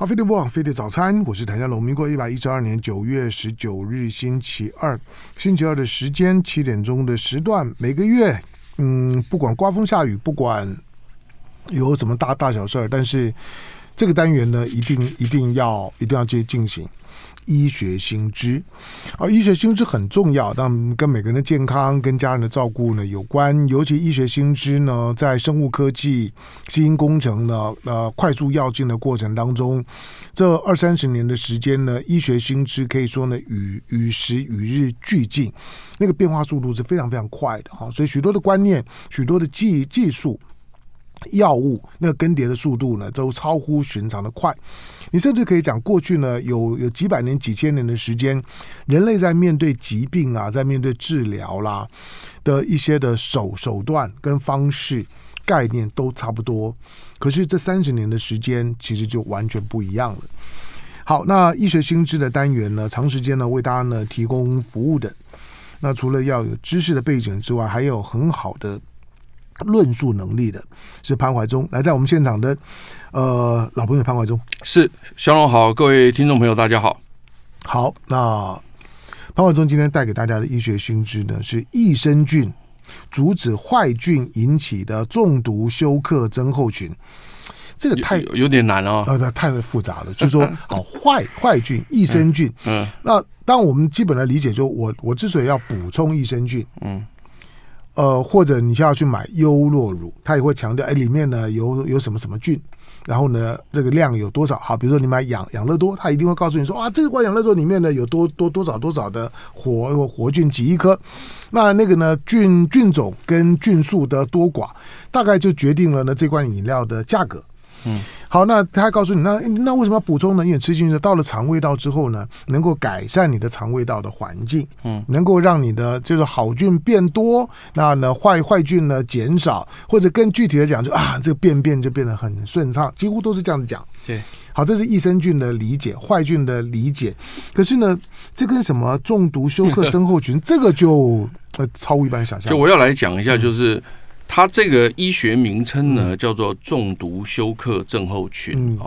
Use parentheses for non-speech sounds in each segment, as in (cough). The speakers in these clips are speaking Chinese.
啊，飞德播网，菲德早餐，我是谭家龙。民国一百一十二年九月十九日，星期二，星期二的时间，七点钟的时段，每个月，嗯，不管刮风下雨，不管有什么大大小事儿，但是这个单元呢，一定一定要一定要接进行。医学新知啊，医学新知很重要，但跟每个人的健康、跟家人的照顾呢有关。尤其医学新知呢，在生物科技、基因工程的呃快速要进的过程当中，这二三十年的时间呢，医学新知可以说呢，与与时与日俱进，那个变化速度是非常非常快的哈，所以许多的观念、许多的技技术。药物那更迭的速度呢，都超乎寻常的快。你甚至可以讲，过去呢有有几百年、几千年的时间，人类在面对疾病啊，在面对治疗啦的一些的手手段跟方式概念都差不多。可是这三十年的时间，其实就完全不一样了。好，那医学新知的单元呢，长时间呢为大家呢提供服务的。那除了要有知识的背景之外，还有很好的。论述能力的是潘怀忠，来，在我们现场的呃老朋友潘怀忠是小龙好，各位听众朋友大家好，好，那潘怀忠今天带给大家的医学新知呢是益生菌阻止坏菌引起的中毒休克增厚群，这个太有点难了，呃，太复杂了，就说好坏坏菌益生菌，嗯，那当我们基本的理解，就我我之所以要补充益生菌，嗯。呃，或者你就要去买优酪乳，它也会强调，哎，里面呢有有什么什么菌，然后呢这个量有多少？好，比如说你买养养乐多，它一定会告诉你说，啊，这罐养乐多里面呢有多多多少多少的活活菌几亿颗，那那个呢菌菌种跟菌数的多寡，大概就决定了呢这罐饮料的价格。嗯，好，那他告诉你，那那为什么要补充呢？因为吃进去到了肠胃道之后呢，能够改善你的肠胃道的环境，嗯，能够让你的就是好菌变多，那呢坏坏菌呢减少，或者更具体的讲，就啊这个便便就变得很顺畅，几乎都是这样子讲。对，好，这是益生菌的理解，坏菌的理解。可是呢，这跟什么中毒休克增厚 (laughs) 群这个就呃超一般想象。就我要来讲一下，就是。它这个医学名称呢，叫做中毒休克症候群啊。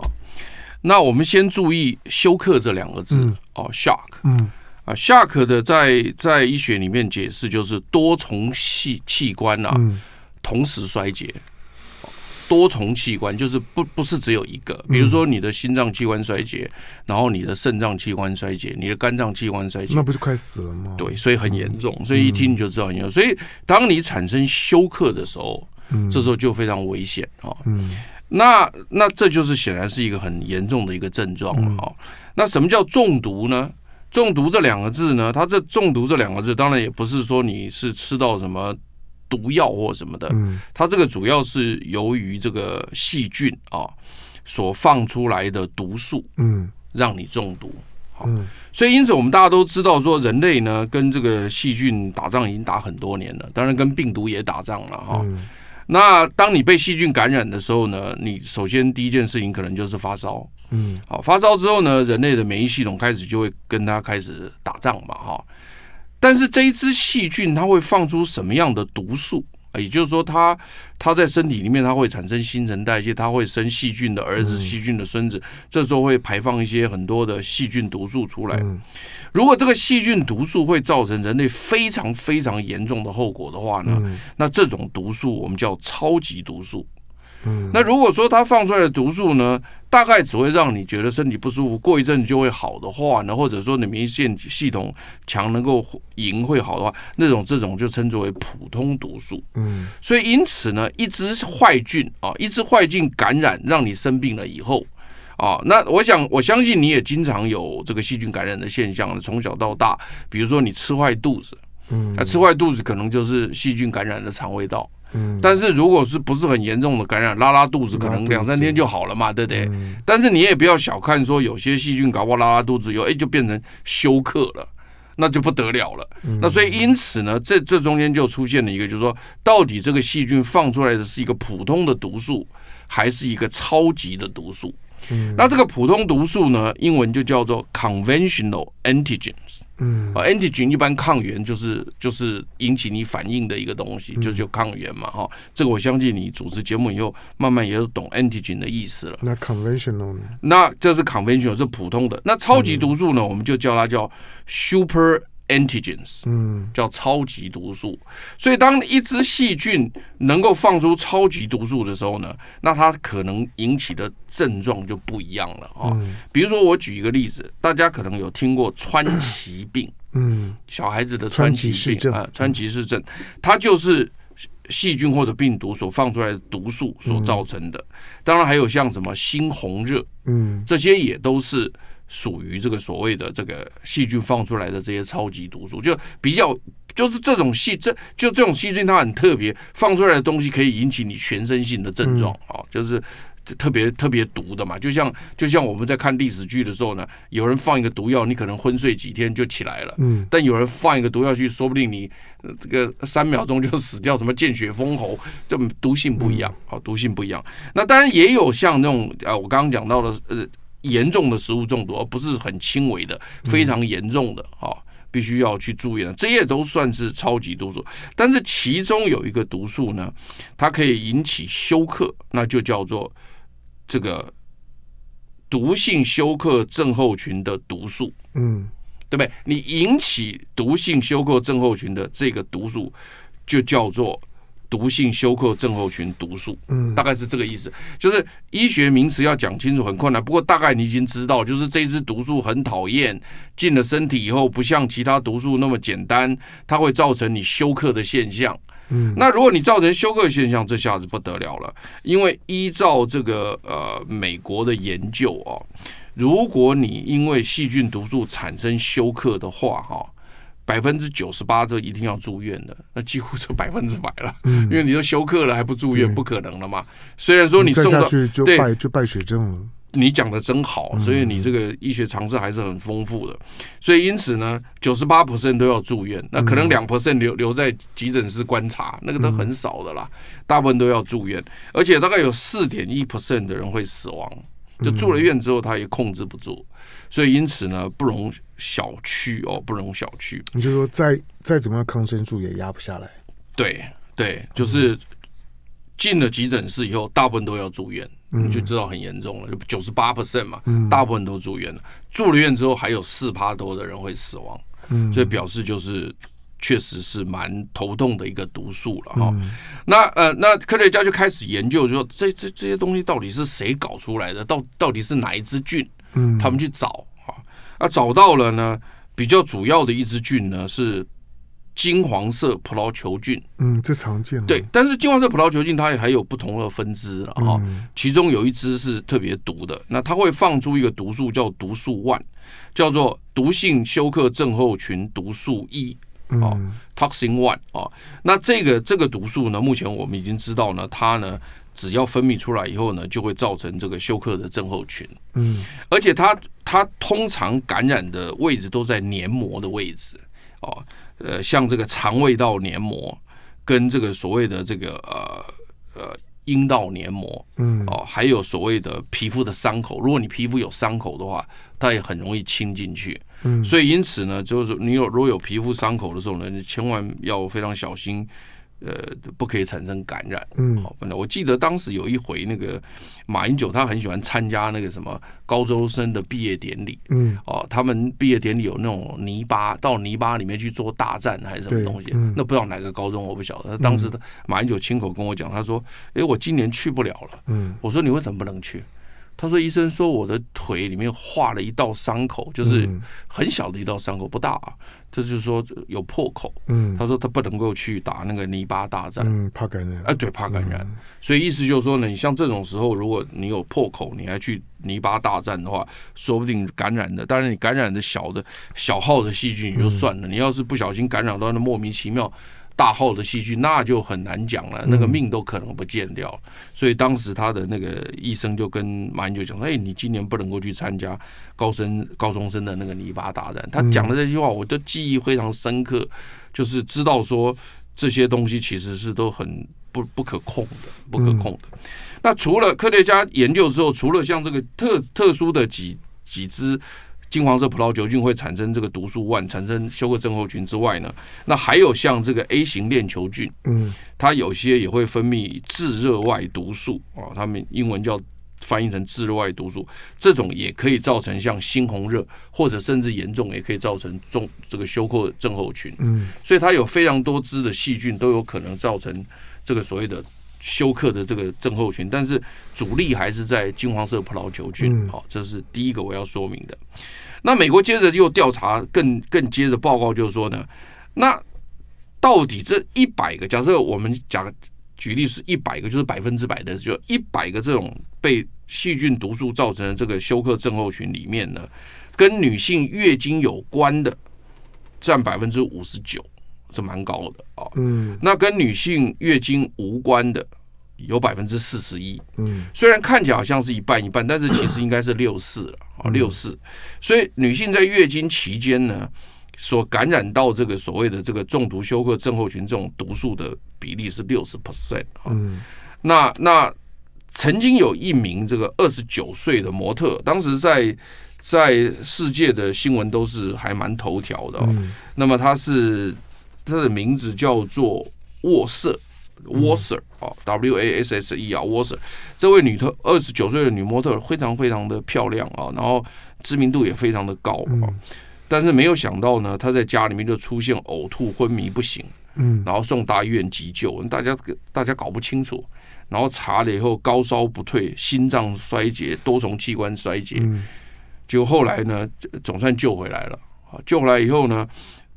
那我们先注意“休克”这两个字哦，shock。嗯啊，shock 的在在医学里面解释就是多重器器官啊同时衰竭。多重器官就是不不是只有一个，比如说你的心脏器官衰竭，然后你的肾脏器官衰竭，你的肝脏器官衰竭，那不是快死了吗？对，所以很严重，所以一听你就知道很严重。所以当你产生休克的时候，这时候就非常危险啊。那那这就是显然是一个很严重的一个症状了啊。那什么叫中毒呢？中毒这两个字呢？它这中毒这两个字，当然也不是说你是吃到什么。毒药或什么的，嗯，它这个主要是由于这个细菌啊所放出来的毒素，嗯，让你中毒，好，所以因此我们大家都知道说，人类呢跟这个细菌打仗已经打很多年了，当然跟病毒也打仗了哈。那当你被细菌感染的时候呢，你首先第一件事情可能就是发烧，嗯，好，发烧之后呢，人类的免疫系统开始就会跟它开始打仗嘛，哈。但是这一支细菌它会放出什么样的毒素？也就是说，它它在身体里面，它会产生新陈代谢，它会生细菌的儿子、细菌的孙子，这时候会排放一些很多的细菌毒素出来。如果这个细菌毒素会造成人类非常非常严重的后果的话呢，那这种毒素我们叫超级毒素。嗯，那如果说它放出来的毒素呢？大概只会让你觉得身体不舒服，过一阵就会好的话呢，或者说你免疫系统强，能够赢会好的话，那种这种就称之为普通毒素。嗯，所以因此呢，一只坏菌啊，一只坏菌感染让你生病了以后啊，那我想我相信你也经常有这个细菌感染的现象，从小到大，比如说你吃坏肚子，嗯，那吃坏肚子可能就是细菌感染的肠胃道。但是，如果是不是很严重的感染，拉拉肚子，可能两三天就好了嘛，对不对？但是你也不要小看说，有些细菌搞不好拉拉肚子，以后，哎就变成休克了，那就不得了了。那所以因此呢，这这中间就出现了一个，就是说，到底这个细菌放出来的是一个普通的毒素，还是一个超级的毒素？那这个普通毒素呢，英文就叫做 conventional antigens。嗯，啊，antigen 一般抗原就是就是引起你反应的一个东西，就叫抗原嘛，哈，这个我相信你主持节目以后慢慢也就懂 antigen 的意思了。那 conventional 呢？那这是 conventional 是普通的，那超级毒素呢？我们就叫它叫 super。antigens，嗯，叫超级毒素。所以当一只细菌能够放出超级毒素的时候呢，那它可能引起的症状就不一样了啊。比如说，我举一个例子，大家可能有听过川崎病，嗯，小孩子的川崎氏症啊，川崎市症，它就是细菌或者病毒所放出来的毒素所造成的。当然，还有像什么猩红热，嗯，这些也都是。属于这个所谓的这个细菌放出来的这些超级毒素，就比较就是这种细这就这种细菌它很特别，放出来的东西可以引起你全身性的症状啊，就是特别特别毒的嘛。就像就像我们在看历史剧的时候呢，有人放一个毒药，你可能昏睡几天就起来了。嗯。但有人放一个毒药去，说不定你这个三秒钟就死掉，什么见血封喉，这毒性不一样啊，毒性不一样。那当然也有像那种啊，我刚刚讲到的呃。严重的食物中毒，而不是很轻微的，非常严重的啊，必须要去住院。这些都算是超级毒素，但是其中有一个毒素呢，它可以引起休克，那就叫做这个毒性休克症候群的毒素。嗯，对不对？你引起毒性休克症候群的这个毒素，就叫做。毒性休克症候群毒素，嗯，大概是这个意思。就是医学名词要讲清楚很困难，不过大概你已经知道，就是这支毒素很讨厌，进了身体以后不像其他毒素那么简单，它会造成你休克的现象。嗯，那如果你造成休克现象，这下子不得了了，因为依照这个呃美国的研究哦，如果你因为细菌毒素产生休克的话，哈。百分之九十八都一定要住院的，那几乎是百分之百了，因为你都休克了还不住院，不可能了嘛。虽然说你送到对就败血症了，你讲的真好，所以你这个医学常识还是很丰富的。所以因此呢，九十八 percent 都要住院，那可能两 percent 留留在急诊室观察，那个都很少的啦，大部分都要住院，而且大概有四点一 percent 的人会死亡，就住了院之后他也控制不住。所以，因此呢，不容小觑哦，不容小觑。你就说，再再怎么样，抗生素也压不下来。对对，就是进了急诊室以后，大部分都要住院，你就知道很严重了，九十八 percent 嘛，大部分都住院了。住了院之后，还有四趴多的人会死亡，所以表示就是确实是蛮头痛的一个毒素了哈。那呃，那科学家就开始研究，就说这这这些东西到底是谁搞出来的？到到底是哪一支菌？嗯，他们去找啊，那找到了呢，比较主要的一支菌呢是金黄色葡萄球菌。嗯，这常见。对，但是金黄色葡萄球菌它也还有不同的分支啊，其中有一支是特别毒的，那它会放出一个毒素叫毒素 one，叫做毒性休克症候群毒素一，啊，toxin one 啊，那这个这个毒素呢，目前我们已经知道呢，它呢。只要分泌出来以后呢，就会造成这个休克的症候群。嗯，而且它它通常感染的位置都在黏膜的位置哦，呃，像这个肠胃道黏膜，跟这个所谓的这个呃呃阴道黏膜，嗯，哦，还有所谓的皮肤的伤口。如果你皮肤有伤口的话，它也很容易侵进去。嗯，所以因此呢，就是你有如果有皮肤伤口的时候呢，你千万要非常小心。呃，不可以产生感染。嗯，好，我记得当时有一回，那个马英九他很喜欢参加那个什么高中生的毕业典礼。嗯，哦，他们毕业典礼有那种泥巴，到泥巴里面去做大战还是什么东西？那不知道哪个高中，我不晓得。当时马英九亲口跟我讲，他说：“哎，我今年去不了了。”嗯，我说：“你为什么不能去？”他说：“医生说我的腿里面划了一道伤口，就是很小的一道伤口，不大啊。这就是说有破口。嗯，他说他不能够去打那个泥巴大战，嗯，怕感染。啊，对，怕感染。所以意思就是说呢，你像这种时候，如果你有破口，你还去泥巴大战的话，说不定感染的。但是你感染的小的小号的细菌也就算了，你要是不小心感染到那莫名其妙。”大号的细菌那就很难讲了，那个命都可能不见掉了。所以当时他的那个医生就跟马英九讲：“哎，你今年不能够去参加高升高中生的那个泥巴大战。”他讲的这句话，我的记忆非常深刻，就是知道说这些东西其实是都很不不可控的，不可控的。那除了科学家研究之后，除了像这个特特殊的几几只。金黄色葡萄球菌会产生这个毒素万，产生休克症候群之外呢，那还有像这个 A 型链球菌，嗯，它有些也会分泌致热外毒素啊，它们英文叫翻译成致热外毒素，这种也可以造成像猩红热，或者甚至严重也可以造成中这个休克症候群，嗯，所以它有非常多支的细菌都有可能造成这个所谓的休克的这个症候群，但是主力还是在金黄色葡萄球菌，好，这是第一个我要说明的。那美国接着又调查，更更接着报告就是说呢，那到底这一百个，假设我们讲举例是一百个，就是百分之百的，就一百个这种被细菌毒素造成的这个休克症候群里面呢，跟女性月经有关的占百分之五十九，是蛮高的啊。嗯，那跟女性月经无关的。有百分之四十一，嗯，虽然看起来好像是一半一半，但是其实 (coughs) 应该是六四了啊，六四。所以女性在月经期间呢，所感染到这个所谓的这个中毒休克症候群这种毒素的比例是六十 percent。嗯，那那曾经有一名这个二十九岁的模特，当时在在世界的新闻都是还蛮头条的。那么她是她的名字叫做沃瑟。Wasser 啊，W A S S E 啊，Wasser，这位女特二十九岁的女模特，非常非常的漂亮啊，然后知名度也非常的高啊，但是没有想到呢，她在家里面就出现呕吐、昏迷不醒，嗯，然后送大医院急救，大家大家搞不清楚，然后查了以后高烧不退、心脏衰竭、多重器官衰竭，嗯，就后来呢，总算救回来了啊，救回来以后呢。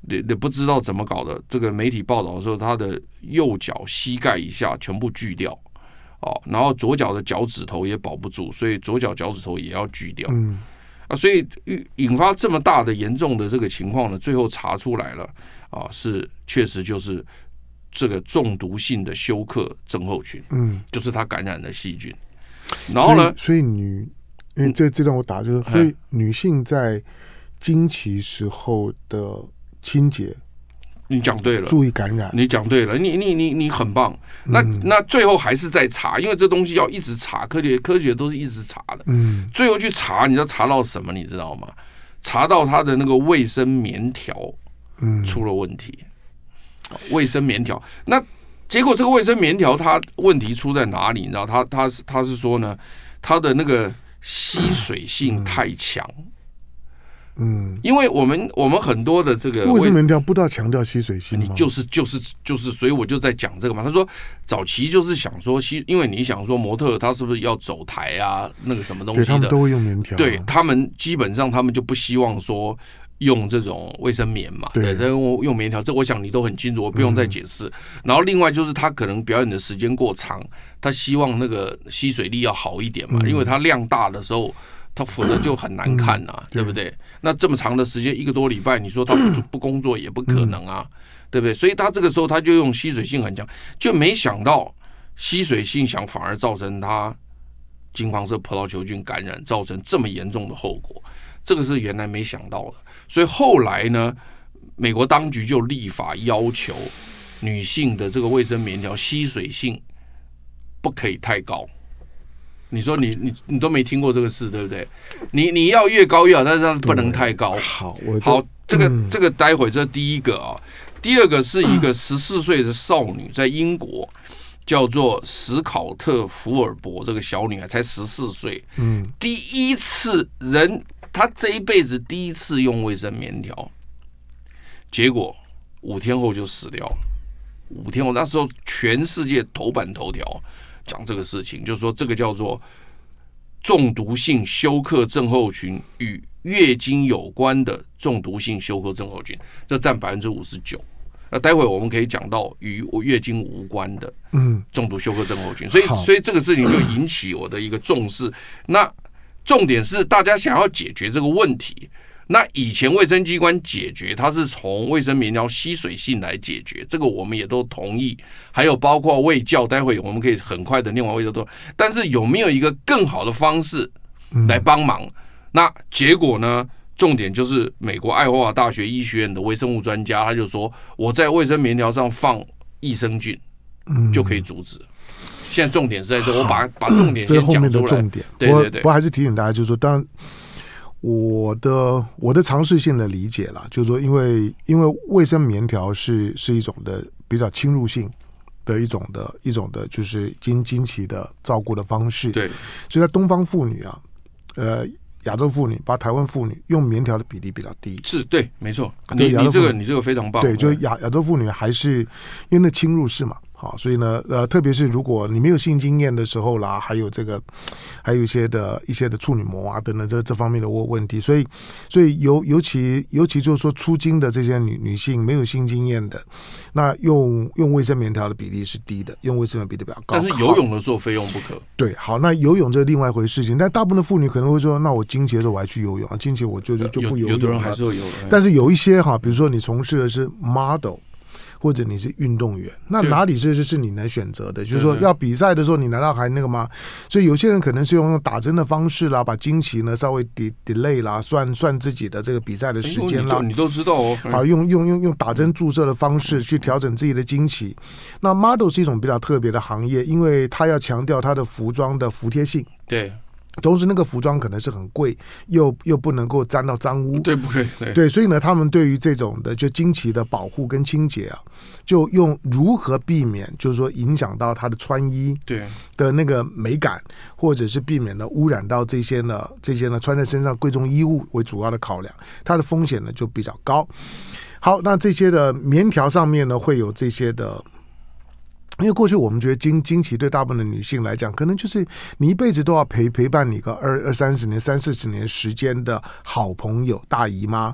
也也不知道怎么搞的，这个媒体报道的时候，他的右脚膝盖以下全部锯掉哦，然后左脚的脚趾头也保不住，所以左脚脚趾头也要锯掉。嗯，啊，所以引发这么大的严重的这个情况呢，最后查出来了啊，是确实就是这个中毒性的休克症候群，嗯，就是他感染的细菌。然后呢，所以女，因为这这段我打就是，所以女性在经期时候的。清洁，你讲对了；注意感染，你讲对了。你你你你很棒。那那最后还是在查，因为这东西要一直查，科学科学都是一直查的。嗯，最后去查，你知道查到什么？你知道吗？查到他的那个卫生棉条，嗯，出了问题。卫生棉条，那结果这个卫生棉条它问题出在哪里？你知道，他他是他是说呢，它的那个吸水性太强。嗯，因为我们我们很多的这个为什么棉条不大强调吸水性？你就是就是就是，所以我就在讲这个嘛。他说早期就是想说吸，因为你想说模特他是不是要走台啊？那个什么东西的，他们都会用棉条。对他们基本上他们就不希望说用这种卫生棉嘛，对，他用用棉条。这我想你都很清楚，我不用再解释。然后另外就是他可能表演的时间过长，他希望那个吸水力要好一点嘛，因为他量大的时候。他否则就很难看呐，对不对？那这么长的时间，一个多礼拜，你说他不不工作也不可能啊，对不对？所以他这个时候他就用吸水性很强，就没想到吸水性强反而造成他金黄色葡萄球菌感染，造成这么严重的后果，这个是原来没想到的。所以后来呢，美国当局就立法要求女性的这个卫生棉条吸水性不可以太高。你说你你你都没听过这个事对不对？你你要越高越好，但是不能太高。好，好，这个这个，待会这第一个啊，第二个是一个 (coughs) 十四岁的少女，在英国叫做史考特·福尔伯，这个小女孩才十四岁，嗯，第一次人她这一辈子第一次用卫生棉条，结果五天后就死掉了。五天后，那时候全世界头版头条。讲这个事情，就是说这个叫做中毒性休克症候群与月经有关的中毒性休克症候群，这占百分之五十九。那待会我们可以讲到与月经无关的嗯中毒休克症候群，所以所以这个事情就引起我的一个重视。那重点是大家想要解决这个问题。那以前卫生机关解决，它是从卫生棉条吸水性来解决，这个我们也都同意。还有包括卫教，待会我们可以很快的念完卫教都。但是有没有一个更好的方式来帮忙？那结果呢？重点就是美国爱荷华大学医学院的微生物专家，他就说我在卫生棉条上放益生菌，就可以阻止。现在重点是在这，我把 (clears throat) 把重点这后面的重点，对对不我还是提醒大家，就是说当我的我的尝试性的理解啦，就是说，因为因为卫生棉条是是一种的比较侵入性的一种的一种的，就是经经期的照顾的方式。对，所以在东方妇女啊，呃，亚洲妇女，把台湾妇女，用棉条的比例比较低。是，对，没错。你你这个你这个非常棒。对，就亚亚洲妇女还是因为那侵入式嘛。好，所以呢，呃，特别是如果你没有性经验的时候啦，还有这个，还有一些的一些的处女膜啊等等这这方面的问问题，所以，所以尤尤其尤其就是说出经的这些女女性没有性经验的，那用用卫生棉条的比例是低的，用卫生棉比例比较高。但是游泳的时候非用不可。对，好，那游泳是另外一回事情，但大部分妇女可能会说，那我经期的时候我还去游泳啊，经期我就就不游泳了。有人还是会游。但是有一些哈，比如说你从事的是 model。或者你是运动员，那哪里这就是你能选择的？就是说要比赛的时候，你难道还那个吗？所以有些人可能是用用打针的方式啦，把惊奇呢稍微 delay 啦，算算自己的这个比赛的时间啦。你都知道哦，好用用用用打针注射的方式去调整自己的惊奇。那 model 是一种比较特别的行业，因为它要强调它的服装的服帖性。对。同时，那个服装可能是很贵，又又不能够沾到脏污，对不对？对，所以呢，他们对于这种的就惊奇的保护跟清洁啊，就用如何避免，就是说影响到他的穿衣对的那个美感，或者是避免了污染到这些呢这些呢穿在身上贵重衣物为主要的考量，它的风险呢就比较高。好，那这些的棉条上面呢会有这些的。因为过去我们觉得经经期对大部分的女性来讲，可能就是你一辈子都要陪陪伴你个二二三十年、三四十年时间的好朋友大姨妈，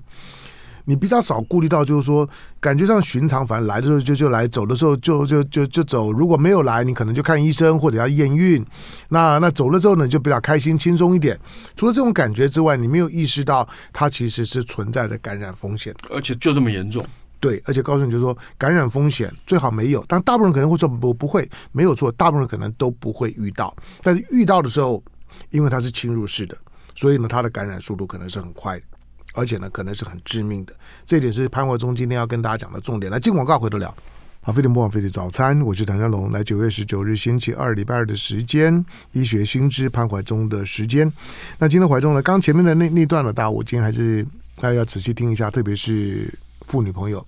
你比较少顾虑到，就是说感觉上寻常，反正来的时候就就来，走的时候就就就就走。如果没有来，你可能就看医生或者要验孕。那那走了之后呢，就比较开心轻松一点。除了这种感觉之外，你没有意识到它其实是存在的感染风险，而且就这么严重。对，而且告诉你就说感染风险最好没有，但大部分人可能会说“不不会”，没有错，大部分人可能都不会遇到。但是遇到的时候，因为它是侵入式的，所以呢，它的感染速度可能是很快的，而且呢，可能是很致命的。这一点是潘怀忠今天要跟大家讲的重点。来，进广告回得了。好，飞碟播放飞碟早餐，我是谭家龙。来，九月十九日星期二礼拜二的时间，医学新知潘怀忠的时间。那今天怀忠呢，刚前面的那那段呢，大家我今天还是大家要仔细听一下，特别是。妇女朋友，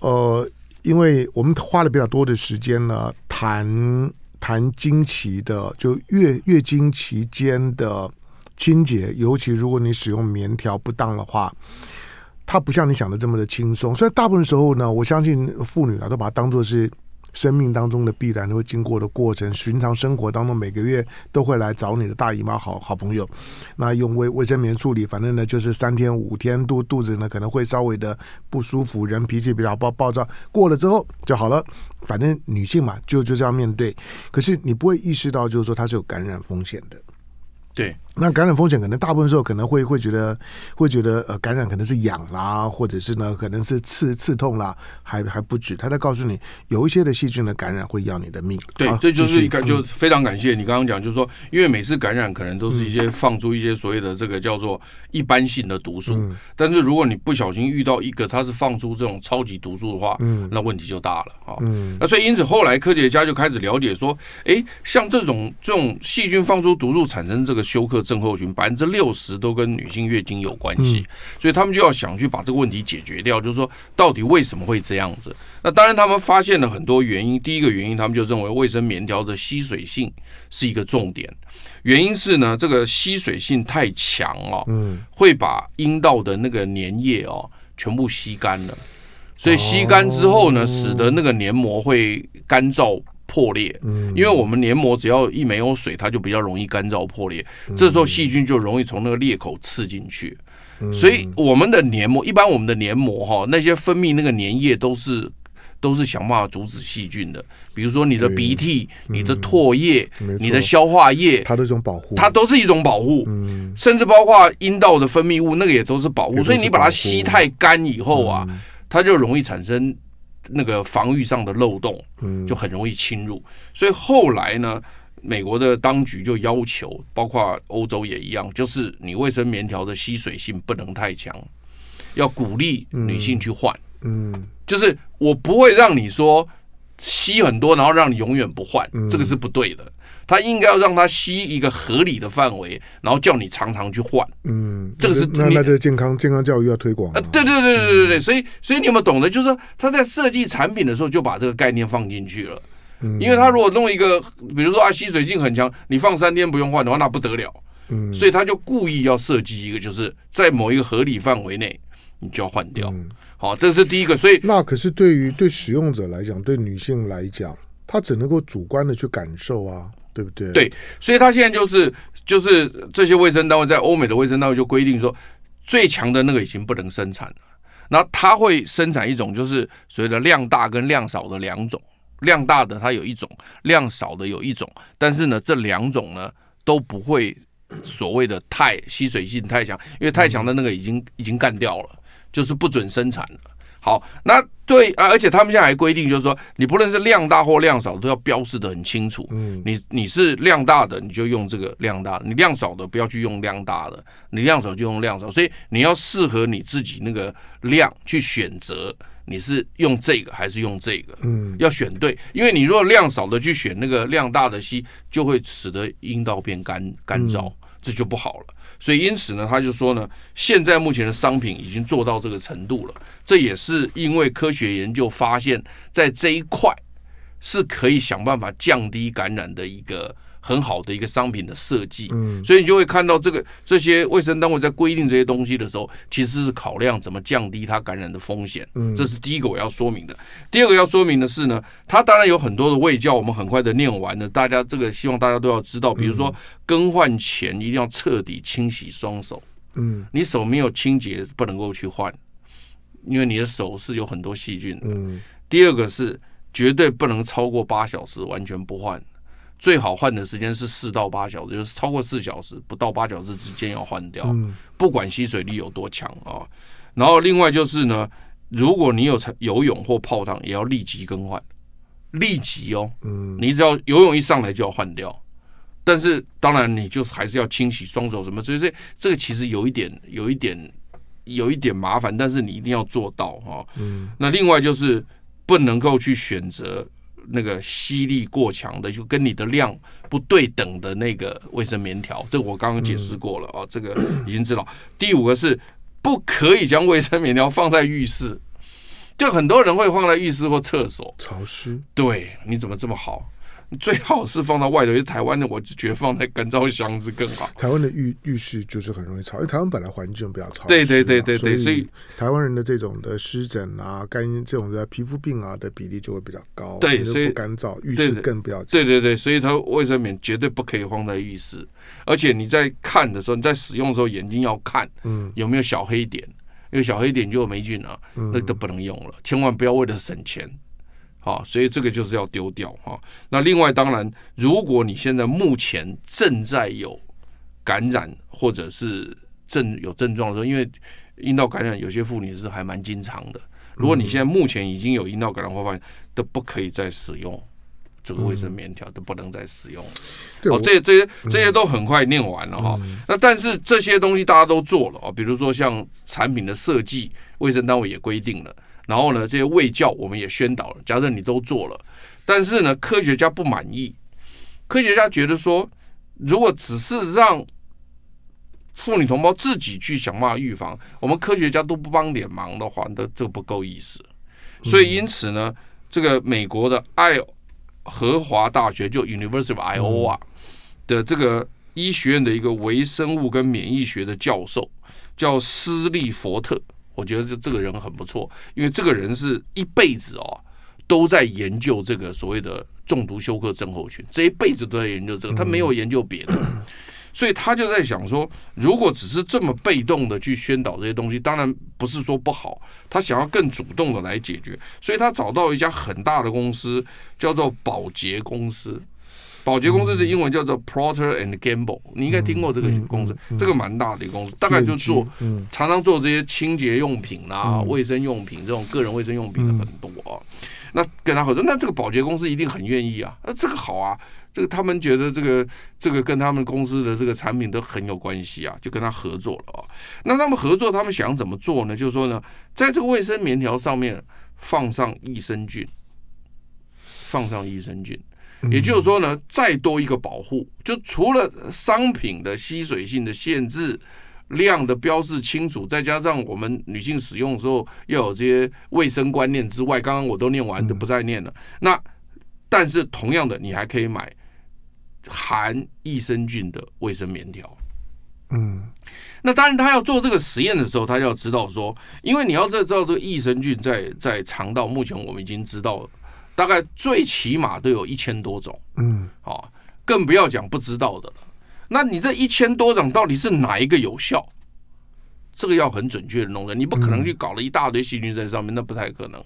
呃，因为我们花了比较多的时间呢，谈谈经期的就月月经期间的清洁，尤其如果你使用棉条不当的话，它不像你想的这么的轻松。所以大部分时候呢，我相信妇女啊都把它当做是。生命当中的必然会经过的过程，寻常生活当中每个月都会来找你的大姨妈，好好朋友。那用卫卫生棉处理，反正呢就是三天五天肚肚子呢可能会稍微的不舒服，人脾气比较暴暴躁。过了之后就好了，反正女性嘛就就是要面对。可是你不会意识到，就是说它是有感染风险的，对。那感染风险可能大部分时候可能会会觉得会觉得呃感染可能是痒啦，或者是呢可能是刺刺痛啦，还还不止。他在告诉你，有一些的细菌的感染会要你的命。对，这就是一个就非常感谢你刚刚讲，就是说，因为每次感染可能都是一些放出一些所谓的这个叫做一般性的毒素，但是如果你不小心遇到一个它是放出这种超级毒素的话，嗯，那问题就大了啊。嗯，那所以因此后来科学家就开始了解说，哎，像这种这种细菌放出毒素产生这个休克。症候群百分之六十都跟女性月经有关系，所以他们就要想去把这个问题解决掉，就是说到底为什么会这样子？那当然他们发现了很多原因，第一个原因他们就认为卫生棉条的吸水性是一个重点，原因是呢这个吸水性太强哦，会把阴道的那个粘液哦全部吸干了，所以吸干之后呢，使得那个黏膜会干燥。破裂，因为我们黏膜只要一没有水，它就比较容易干燥破裂。这时候细菌就容易从那个裂口刺进去。所以我们的黏膜，一般我们的黏膜哈，那些分泌那个粘液都是都是想办法阻止细菌的。比如说你的鼻涕、你的唾液、你的消化液，它都是一种保护，它都是一种保护，甚至包括阴道的分泌物，那个也都是保护。所以你把它吸太干以后啊，它就容易产生。那个防御上的漏洞，嗯，就很容易侵入。所以后来呢，美国的当局就要求，包括欧洲也一样，就是你卫生棉条的吸水性不能太强，要鼓励女性去换，嗯，就是我不会让你说吸很多，然后让你永远不换，这个是不对的。他应该要让他吸一个合理的范围，然后叫你常常去换。嗯，这个是那那这个健康健康教育要推广啊。对对对对对对，所以所以你有没有懂得？就是说他在设计产品的时候就把这个概念放进去了。嗯，因为他如果弄一个，比如说啊吸水性很强，你放三天不用换的话，那不得了。嗯，所以他就故意要设计一个，就是在某一个合理范围内，你就要换掉。好，这是第一个。所以那可是对于对使用者来讲，对女性来讲，她只能够主观的去感受啊。对不对？对，所以他现在就是就是这些卫生单位在欧美的卫生单位就规定说，最强的那个已经不能生产了，那它他会生产一种就是所谓的量大跟量少的两种，量大的它有一种，量少的有一种，但是呢这两种呢都不会所谓的太吸水性太强，因为太强的那个已经已经干掉了，就是不准生产了。好，那对啊，而且他们现在还规定，就是说，你不论是量大或量少，都要标示的很清楚。嗯，你你是量大的，你就用这个量大；你量少的，不要去用量大的，你量少就用量少。所以你要适合你自己那个量去选择，你是用这个还是用这个？嗯，要选对，因为你如果量少的去选那个量大的吸，就会使得阴道变干干燥。这就不好了，所以因此呢，他就说呢，现在目前的商品已经做到这个程度了，这也是因为科学研究发现，在这一块是可以想办法降低感染的一个。很好的一个商品的设计，嗯，所以你就会看到这个这些卫生单位在规定这些东西的时候，其实是考量怎么降低它感染的风险，嗯，这是第一个我要说明的。第二个要说明的是呢，它当然有很多的卫教，我们很快的念完了，大家这个希望大家都要知道，比如说更换前一定要彻底清洗双手，嗯，你手没有清洁不能够去换，因为你的手是有很多细菌，嗯。第二个是绝对不能超过八小时，完全不换。最好换的时间是四到八小时，就是超过四小时，不到八小时之间要换掉。不管吸水力有多强啊，然后另外就是呢，如果你有游泳或泡汤，也要立即更换，立即哦。你只要游泳一上来就要换掉，但是当然你就还是要清洗双手什么，所以这这个其实有一点有一点有一点麻烦，但是你一定要做到哈。嗯，那另外就是不能够去选择。那个吸力过强的，就跟你的量不对等的那个卫生棉条，这我刚刚解释过了啊，这个已经知道。第五个是不可以将卫生棉条放在浴室，就很多人会放在浴室或厕所，潮湿。对，你怎么这么好？最好是放到外头，因为台湾的，我就觉得放在干燥箱子更好。台湾的浴浴室就是很容易潮，因为台湾本来环境比较潮。对对对对对，所以台湾人的这种的湿疹啊、干这种的皮肤病啊的比例就会比较高。对，所以不干燥，浴室更不要。对对对，所以它卫生棉绝对不可以放在浴室，而且你在看的时候，你在使用的时候眼睛要看，嗯，有没有小黑点，因为小黑点就霉菌啊，那都不能用了，千万不要为了省钱。啊，所以这个就是要丢掉哈。那另外，当然，如果你现在目前正在有感染或者是症有症状的时候，因为阴道感染有些妇女是还蛮经常的。如果你现在目前已经有阴道感染，或发现都不可以再使用这个卫生棉条，都不能再使用。哦，这这些这些都很快念完了哈。那但是这些东西大家都做了啊，比如说像产品的设计，卫生单位也规定了。然后呢，这些卫教我们也宣导了，假设你都做了，但是呢，科学家不满意。科学家觉得说，如果只是让妇女同胞自己去想办法预防，我们科学家都不帮点忙的话，那这不够意思。所以因此呢，这个美国的爱荷华大学，就 University Iowa 的这个医学院的一个微生物跟免疫学的教授，叫斯利佛特。我觉得这这个人很不错，因为这个人是一辈子哦都在研究这个所谓的中毒休克症候群，这一辈子都在研究这个，他没有研究别的，(clears throat) 所以他就在想说，如果只是这么被动的去宣导这些东西，当然不是说不好，他想要更主动的来解决，所以他找到一家很大的公司叫做保洁公司。保洁公司是英文叫做 Procter and Gamble，你应该听过这个公司，这个蛮大的一个公司，大概就做常常做这些清洁用品啦、卫生用品这种个人卫生用品的很多。那跟他合作，那这个保洁公司一定很愿意啊，那这个好啊，这个他们觉得这个这个跟他们公司的这个产品都很有关系啊，就跟他合作了啊。那他们合作，他们想怎么做呢？就是说呢，在这个卫生棉条上面放上益生菌，放上益生菌。也就是说呢，再多一个保护，就除了商品的吸水性的限制量的标示清楚，再加上我们女性使用的时候要有这些卫生观念之外，刚刚我都念完，就不再念了。那但是同样的，你还可以买含益生菌的卫生棉条。嗯，那当然，他要做这个实验的时候，他就要知道说，因为你要知道这个益生菌在在肠道，目前我们已经知道了。大概最起码都有一千多种，嗯，好，更不要讲不知道的了。那你这一千多种到底是哪一个有效？这个要很准确的弄的，你不可能去搞了一大堆细菌在上面，那不太可能。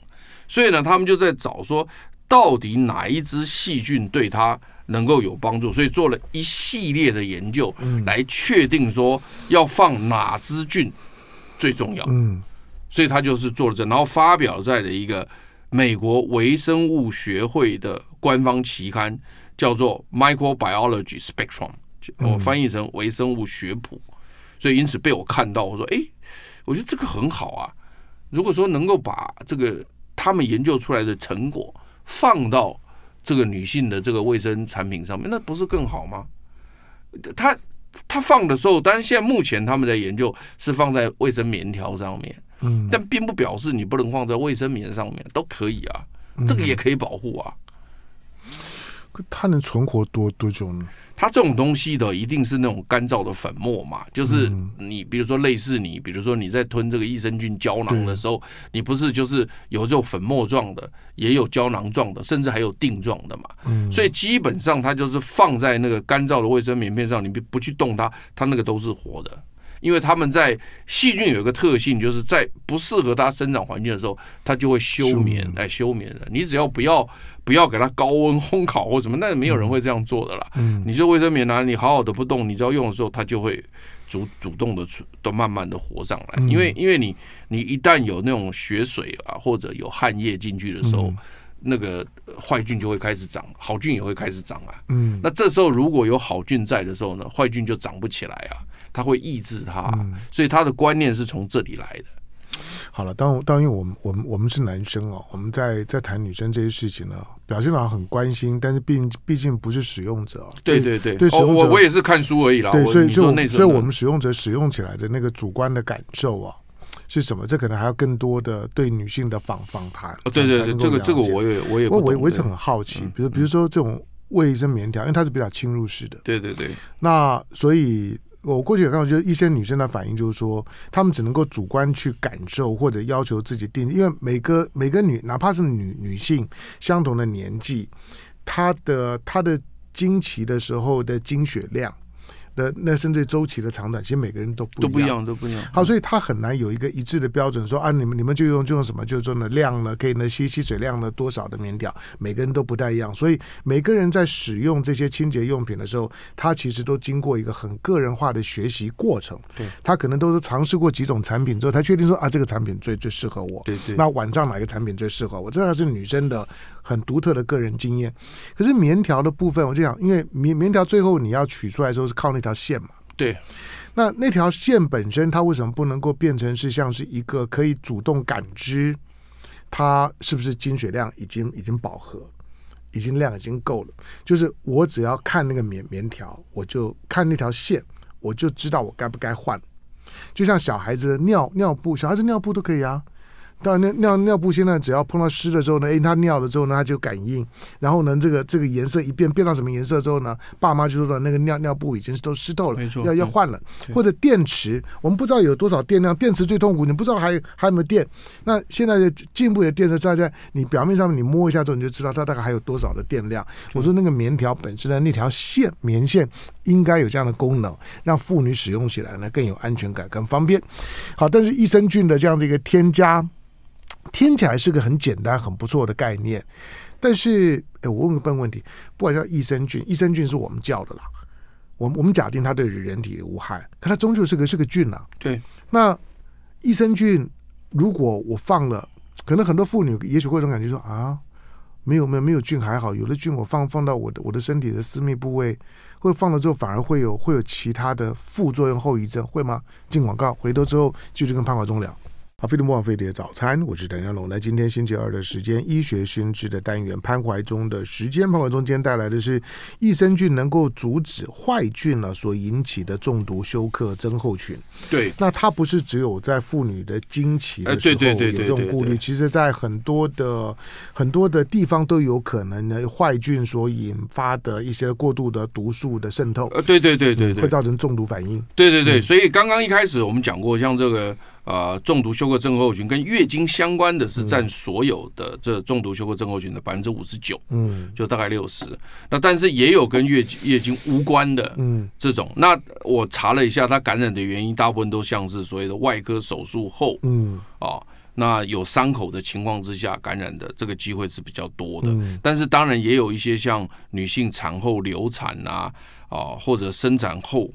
所以呢，他们就在找说，到底哪一只细菌对它能够有帮助？所以做了一系列的研究来确定说要放哪只菌最重要。嗯，所以他就是做了这，然后发表在了一个。美国微生物学会的官方期刊叫做《Microbiology Spectrum》，我翻译成《微生物学谱》，所以因此被我看到，我说：“哎，我觉得这个很好啊！如果说能够把这个他们研究出来的成果放到这个女性的这个卫生产品上面，那不是更好吗？”他他放的时候，但是现在目前他们在研究是放在卫生棉条上面。但并不表示你不能放在卫生棉上面，都可以啊，这个也可以保护啊。它能存活多多久呢？它这种东西的一定是那种干燥的粉末嘛，就是你比如说类似你，比如说你在吞这个益生菌胶囊的时候，你不是就是有这种粉末状的，也有胶囊状的，甚至还有定状的嘛。所以基本上它就是放在那个干燥的卫生棉片上，你不不去动它，它那个都是活的。因为他们在细菌有一个特性，就是在不适合它生长环境的时候，它就会休眠，来休眠的。你只要不要不要给它高温烘烤或什么，那没有人会这样做的啦。嗯，你就卫生棉啊，你好好的不动，你只要用的时候，它就会主主动的都慢慢的活上来。因为因为你你一旦有那种血水啊，或者有汗液进去的时候，那个坏菌就会开始长，好菌也会开始长啊。嗯，那这时候如果有好菌在的时候呢，坏菌就长不起来啊。他会抑制它，所以他的观念是从这里来的。好了，当当当为我们我们我们是男生哦，我们在在谈女生这些事情呢，表好像很关心，但是竟毕竟不是使用者。对对对，对使用者，我我也是看书而已啦。对，所以所以，我们使用者使用起来的那个主观的感受啊，是什么？这可能还要更多的对女性的访访谈。对对对，这个这个，我也我也我我也是很好奇。比如比如说这种卫生棉条，因为它是比较侵入式的。对对对，那所以。我过去有看，我觉得一些女生的反应就是说，她们只能够主观去感受或者要求自己定，因为每个每个女，哪怕是女女性相同的年纪，她的她的经期的时候的经血量。的那甚至周期的长短，其实每个人都不一样，都不一样，都不一样。好，所以他很难有一个一致的标准，说啊，你们你们就用就用什么，就用的量呢？可以呢吸吸水量呢多少的棉条，每个人都不太一样。所以每个人在使用这些清洁用品的时候，他其实都经过一个很个人化的学习过程。对，他可能都是尝试过几种产品之后，他确定说啊，这个产品最最适合我。对对。那晚上哪个产品最适合我？这还是女生的很独特的个人经验。可是棉条的部分，我就想，因为棉棉条最后你要取出来的时候是靠那。条线嘛，对，那那条线本身，它为什么不能够变成是像是一个可以主动感知，它是不是进水量已经已经饱和，已经量已经够了？就是我只要看那个棉棉条，我就看那条线，我就知道我该不该换。就像小孩子尿尿布，小孩子尿布都可以啊。当然，尿尿尿布现在只要碰到湿了之后呢，哎，他尿了之后呢，他就感应，然后呢，这个这个颜色一变，变到什么颜色之后呢，爸妈就说道那个尿尿布已经是都湿透了，没错，要要换了。或者电池，我们不知道有多少电量，电池最痛苦，你不知道还还有没有电。那现在的进步的电池，在在你表面上你摸一下之后，你就知道它大概还有多少的电量。我说那个棉条本身的那条线，棉线应该有这样的功能，让妇女使用起来呢更有安全感，更方便。好，但是益生菌的这样的一个添加。听起来是个很简单、很不错的概念，但是，哎，我问个笨问题，不管叫益生菌，益生菌是我们叫的啦。我们我们假定它对人体无害，可它终究是个是个菌啊。对，那益生菌如果我放了，可能很多妇女也许会有一种感觉说啊，没有没有没有菌还好，有的菌我放放到我的我的身体的私密部位，会放了之后反而会有会有其他的副作用后遗症，会吗？进广告，回头之后继续跟潘华忠聊。飞碟莫飞碟早餐，我是陈祥龙。来，今天星期二的时间，医学新知的单元，潘怀忠的时间。潘怀忠今天带来的是益生菌能够阻止坏菌了所引起的中毒休克增厚群。对，那它不是只有在妇女的经期的时候有这种顾虑，其实在很多的很多的地方都有可能的坏菌所引发的一些过度的毒素的渗透。呃，对对对对对，会造成中毒反应。对对对，所以刚刚一开始我们讲过，像这个。啊，中毒休克症候群跟月经相关的是占所有的这中毒休克症候群的百分之五十九，嗯，就大概六十。那但是也有跟月月经无关的，嗯，这种。那我查了一下，它感染的原因大部分都像是所谓的外科手术后，嗯，啊，那有伤口的情况之下感染的这个机会是比较多的。但是当然也有一些像女性产后流产啊，啊或者生产后。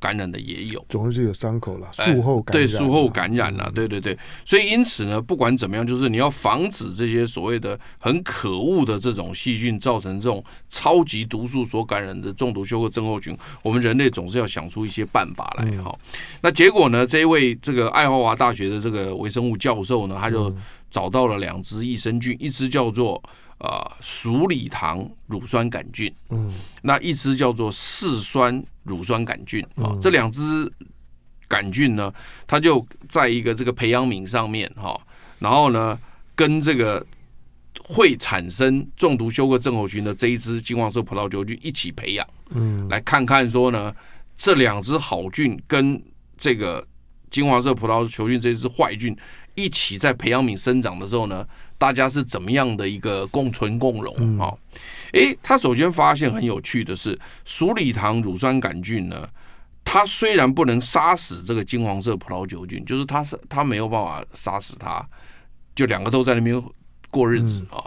感染的也有，总是有伤口了，术后感染，对术后感染了，对对对，所以因此呢，不管怎么样，就是你要防止这些所谓的很可恶的这种细菌造成这种超级毒素所感染的中毒休克症候群，我们人类总是要想出一些办法来哈。那结果呢？这一位这个爱荷华大学的这个微生物教授呢，他就找到了两只益生菌，一只叫做。啊，鼠李糖乳酸杆菌，嗯，那一支叫做嗜酸乳酸杆菌啊，这两支杆菌呢，它就在一个这个培养皿上面哈，然后呢，跟这个会产生中毒休克症候群的这一支金黄色葡萄球菌一起培养，嗯，来看看说呢，这两只好菌跟这个金黄色葡萄球菌这一坏菌。一起在培养皿生长的时候呢，大家是怎么样的一个共存共荣啊？哎，他首先发现很有趣的是，鼠李糖乳酸杆菌呢，它虽然不能杀死这个金黄色葡萄球菌，就是它是它没有办法杀死它，就两个都在那边过日子啊。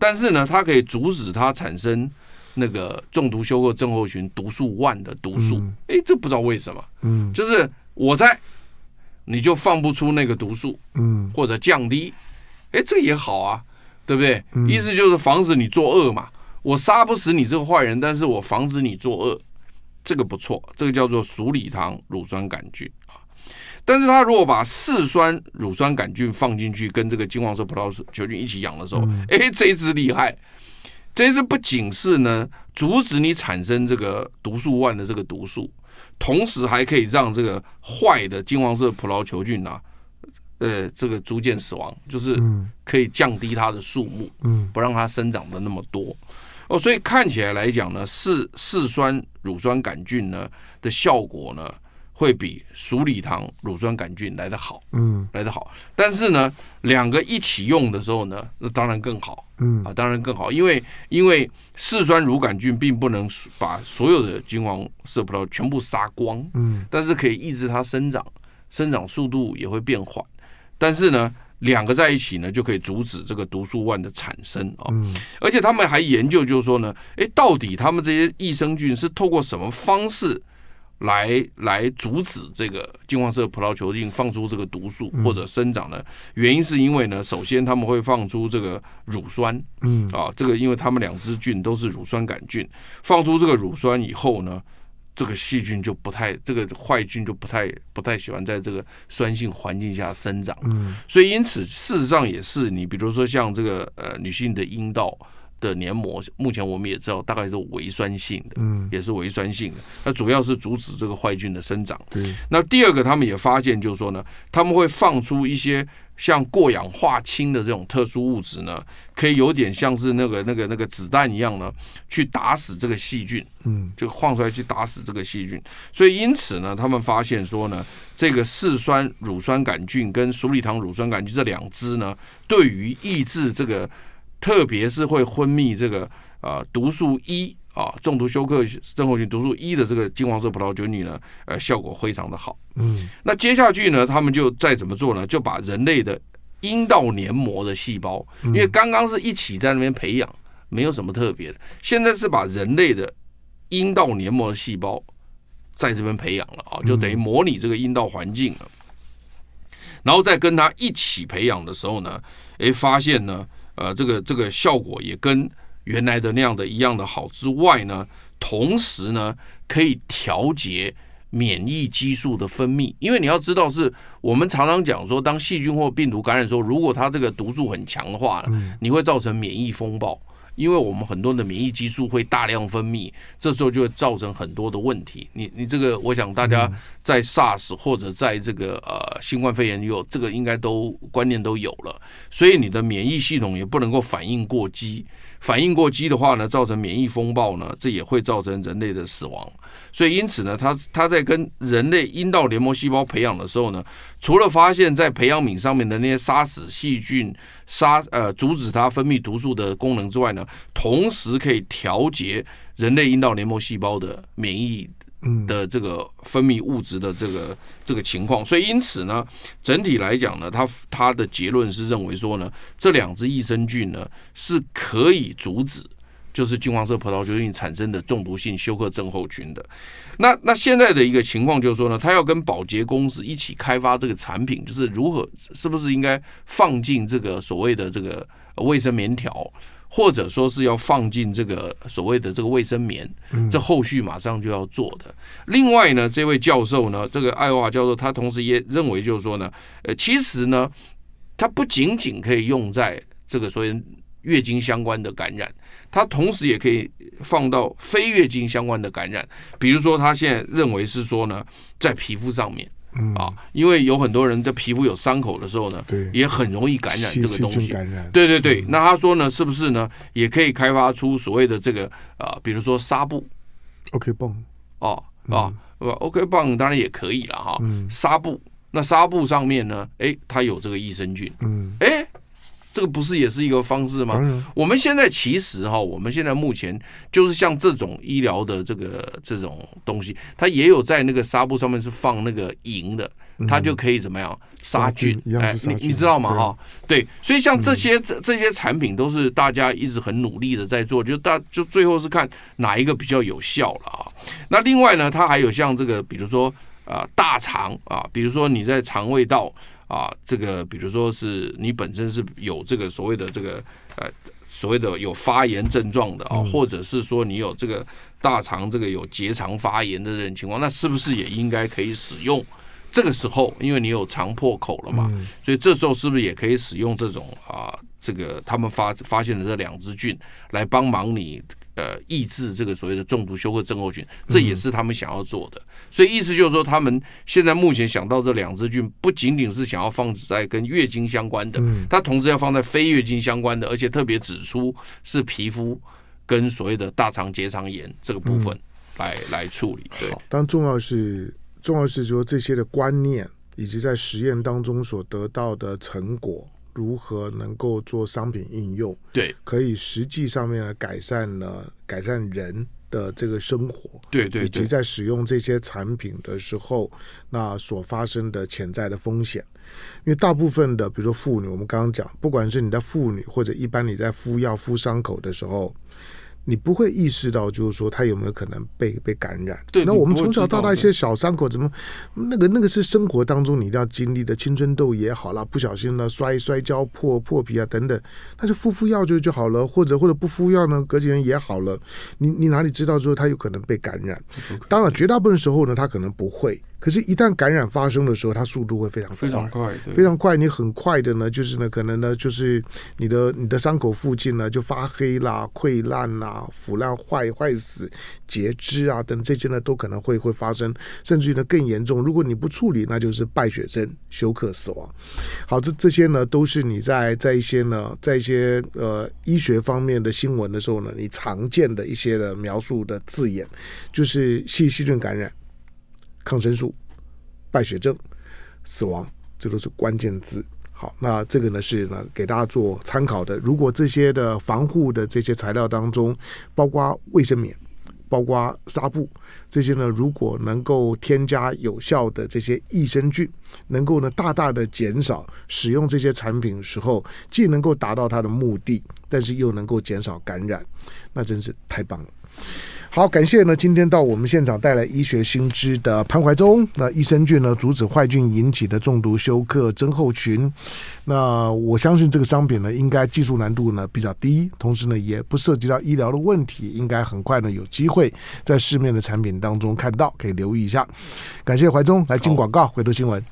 但是呢，它可以阻止它产生那个中毒休克症候群毒素万的毒素。哎，这不知道为什么，嗯，就是我在。你就放不出那个毒素，嗯，或者降低，哎，这也好啊，对不对？意思就是防止你作恶嘛。我杀不死你这个坏人，但是我防止你作恶，这个不错，这个叫做鼠李糖乳酸杆菌啊。但是它如果把嗜酸乳酸杆菌放进去，跟这个金黄色葡萄球菌一起养的时候，哎，这只厉害，这只不仅是呢阻止你产生这个毒素万的这个毒素。同时还可以让这个坏的金黄色葡萄球菌呐，呃，这个逐渐死亡，就是可以降低它的数目，不让它生长的那么多。哦，所以看起来来讲呢，嗜嗜酸乳酸杆菌呢的效果呢。会比鼠李糖乳酸杆菌来得好，嗯，来得好。但是呢，两个一起用的时候呢，那当然更好，嗯啊，当然更好。因为因为嗜酸乳杆菌并不能把所有的金黄色葡萄全部杀光，嗯，但是可以抑制它生长，生长速度也会变缓。但是呢，两个在一起呢，就可以阻止这个毒素万的产生啊。而且他们还研究，就是说呢，诶，到底他们这些益生菌是透过什么方式？来来阻止这个金黄色葡萄球菌放出这个毒素或者生长的原因，是因为呢，首先他们会放出这个乳酸，嗯，啊，这个因为他们两只菌都是乳酸杆菌，放出这个乳酸以后呢，这个细菌就不太，这个坏菌就不太不太喜欢在这个酸性环境下生长，嗯，所以因此事实上也是你比如说像这个呃女性的阴道。的黏膜，目前我们也知道，大概是微酸性的，嗯，也是微酸性的。那主要是阻止这个坏菌的生长。对，那第二个，他们也发现，就是说呢，他们会放出一些像过氧化氢的这种特殊物质呢，可以有点像是那个、那个、那个子弹一样呢，去打死这个细菌。嗯，就放出来去打死这个细菌。所以因此呢，他们发现说呢，这个嗜酸乳酸杆菌跟鼠李糖乳酸杆菌这两支呢，对于抑制这个。特别是会分泌这个啊毒素一啊中毒休克症候群毒素一的这个金黄色葡萄球菌呢，呃效果非常的好。嗯，那接下去呢，他们就再怎么做呢？就把人类的阴道黏膜的细胞，因为刚刚是一起在那边培养，没有什么特别的。现在是把人类的阴道黏膜的细胞在这边培养了啊，就等于模拟这个阴道环境了。然后再跟他一起培养的时候呢，哎发现呢。呃，这个这个效果也跟原来的那样的一样的好之外呢，同时呢，可以调节免疫激素的分泌。因为你要知道，是我们常常讲说，当细菌或病毒感染时候，如果它这个毒素很强的话呢，你会造成免疫风暴。因为我们很多的免疫激素会大量分泌，这时候就会造成很多的问题。你你这个，我想大家在 SARS 或者在这个呃新冠肺炎有这个应该都观念都有了，所以你的免疫系统也不能够反应过激。反应过激的话呢，造成免疫风暴呢，这也会造成人类的死亡。所以因此呢，它它在跟人类阴道黏膜细胞培养的时候呢，除了发现在培养皿上面的那些杀死细菌、杀呃阻止它分泌毒素的功能之外呢，同时可以调节人类阴道黏膜细胞的免疫。的这个分泌物质的这个这个情况，所以因此呢，整体来讲呢，他他的结论是认为说呢，这两支益生菌呢是可以阻止就是金黄色葡萄球菌产生的中毒性休克症候群的。那那现在的一个情况就是说呢，他要跟保洁公司一起开发这个产品，就是如何是不是应该放进这个所谓的这个卫生棉条。或者说是要放进这个所谓的这个卫生棉，这后续马上就要做的。另外呢，这位教授呢，这个艾华教授他同时也认为，就是说呢，呃，其实呢，它不仅仅可以用在这个所谓月经相关的感染，它同时也可以放到非月经相关的感染，比如说他现在认为是说呢，在皮肤上面。嗯啊，因为有很多人在皮肤有伤口的时候呢，对，也很容易感染这个东西，感染。对对对，那他说呢，是不是呢，也可以开发出所谓的这个啊，比如说纱布，OK 棒，哦啊，OK 棒当然也可以了哈，纱布，那纱布上面呢，哎，它有这个益生菌，嗯，哎。这个不是也是一个方式吗？我们现在其实哈，我们现在目前就是像这种医疗的这个这种东西，它也有在那个纱布上面是放那个银的，它就可以怎么样杀菌？哎，你你知道吗？哈，对，所以像这些这些产品都是大家一直很努力的在做，就大就最后是看哪一个比较有效了啊。那另外呢，它还有像这个，比如说啊，大肠啊，比如说你在肠胃道。啊，这个比如说是你本身是有这个所谓的这个呃所谓的有发炎症状的啊，或者是说你有这个大肠这个有结肠发炎的这种情况，那是不是也应该可以使用？这个时候，因为你有肠破口了嘛，所以这时候是不是也可以使用这种啊这个他们发发现的这两支菌来帮忙你？呃，抑制这个所谓的中毒休克症候群，这也是他们想要做的。所以意思就是说，他们现在目前想到这两支菌，不仅仅是想要放置在跟月经相关的，它同时要放在非月经相关的，而且特别指出是皮肤跟所谓的大肠结肠炎这个部分来来处理。当然，重要是重要是说这些的观念，以及在实验当中所得到的成果。如何能够做商品应用？对，可以实际上面呢改善呢改善人的这个生活，对对，以及在使用这些产品的时候，那所发生的潜在的风险。因为大部分的，比如说妇女，我们刚刚讲，不管是你在妇女或者一般你在敷药敷伤口的时候。你不会意识到，就是说他有没有可能被被感染？对，那我们从小到大一些小伤口怎么那个那个是生活当中你一定要经历的青春痘也好啦，不小心呢摔摔跤破破皮啊等等，那就敷敷药就就好了，或者或者不敷药呢隔几天也好了。你你哪里知道说他有可能被感染？当然，绝大部分时候呢，他可能不会。可是，一旦感染发生的时候，它速度会非常非常快，非常快。你很快的呢，就是呢，可能呢，就是你的你的伤口附近呢就发黑啦、溃烂啦。啊，腐烂、坏、坏死、截肢啊，等这些呢，都可能会会发生，甚至于呢更严重。如果你不处理，那就是败血症、休克、死亡。好，这这些呢，都是你在在一些呢，在一些呃医学方面的新闻的时候呢，你常见的一些的描述的字眼，就是细细菌感染、抗生素、败血症、死亡，这都是关键字。好，那这个呢是呢给大家做参考的。如果这些的防护的这些材料当中，包括卫生棉、包括纱布这些呢，如果能够添加有效的这些益生菌，能够呢大大的减少使用这些产品时候，既能够达到它的目的，但是又能够减少感染，那真是太棒了。好，感谢呢，今天到我们现场带来医学新知的潘怀忠。那益生菌呢，阻止坏菌引起的中毒休克，症厚群。那我相信这个商品呢，应该技术难度呢比较低，同时呢也不涉及到医疗的问题，应该很快呢有机会在市面的产品当中看到，可以留意一下。感谢怀忠来进广告，回头新闻。